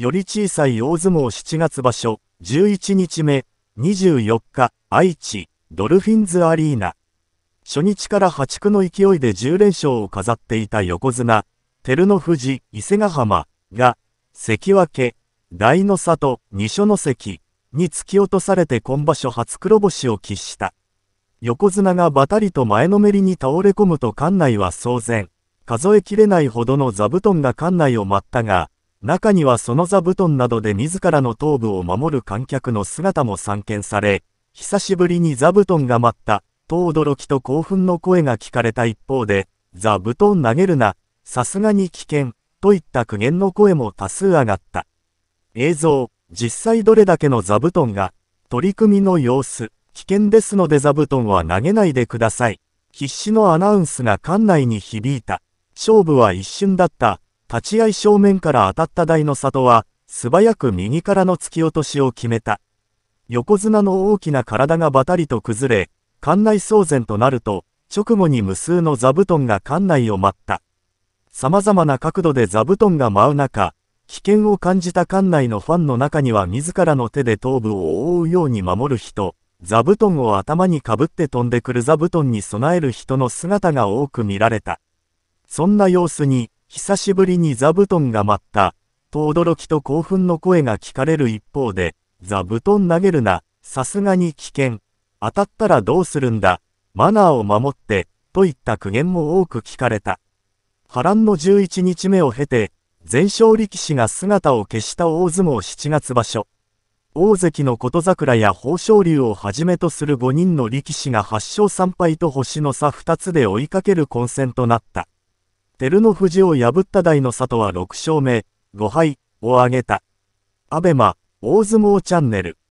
より小さい大相撲7月場所、11日目、24日、愛知、ドルフィンズアリーナ。初日から破竹の勢いで10連勝を飾っていた横綱、照ノ富士、伊勢ヶ浜が、関脇、大の里、二所の関に突き落とされて今場所初黒星を喫した。横綱がばたりと前のめりに倒れ込むと館内は騒然。数えきれないほどの座布団が館内を舞ったが、中にはその座布団などで自らの頭部を守る観客の姿も散見され、久しぶりに座布団が待った、と驚きと興奮の声が聞かれた一方で、座布団投げるな、さすがに危険、といった苦言の声も多数上がった。映像、実際どれだけの座布団が、取り組みの様子、危険ですので座布団は投げないでください。必死のアナウンスが館内に響いた。勝負は一瞬だった。立ち合い正面から当たった台の里は、素早く右からの突き落としを決めた。横綱の大きな体がバタリと崩れ、館内騒然となると、直後に無数の座布団が館内を舞った。様々な角度で座布団が舞う中、危険を感じた館内のファンの中には自らの手で頭部を覆うように守る人、座布団を頭にかぶって飛んでくる座布団に備える人の姿が多く見られた。そんな様子に、久しぶりに座布団が舞った、と驚きと興奮の声が聞かれる一方で、座布団投げるな、さすがに危険、当たったらどうするんだ、マナーを守って、といった苦言も多く聞かれた。波乱の11日目を経て、全勝力士が姿を消した大相撲7月場所。大関の琴桜や豊昇龍をはじめとする5人の力士が8勝3敗と星の差2つで追いかける混戦となった。照ノ富士を破った台の里は6勝目、5敗を挙げた。アベマ、大相撲チャンネル。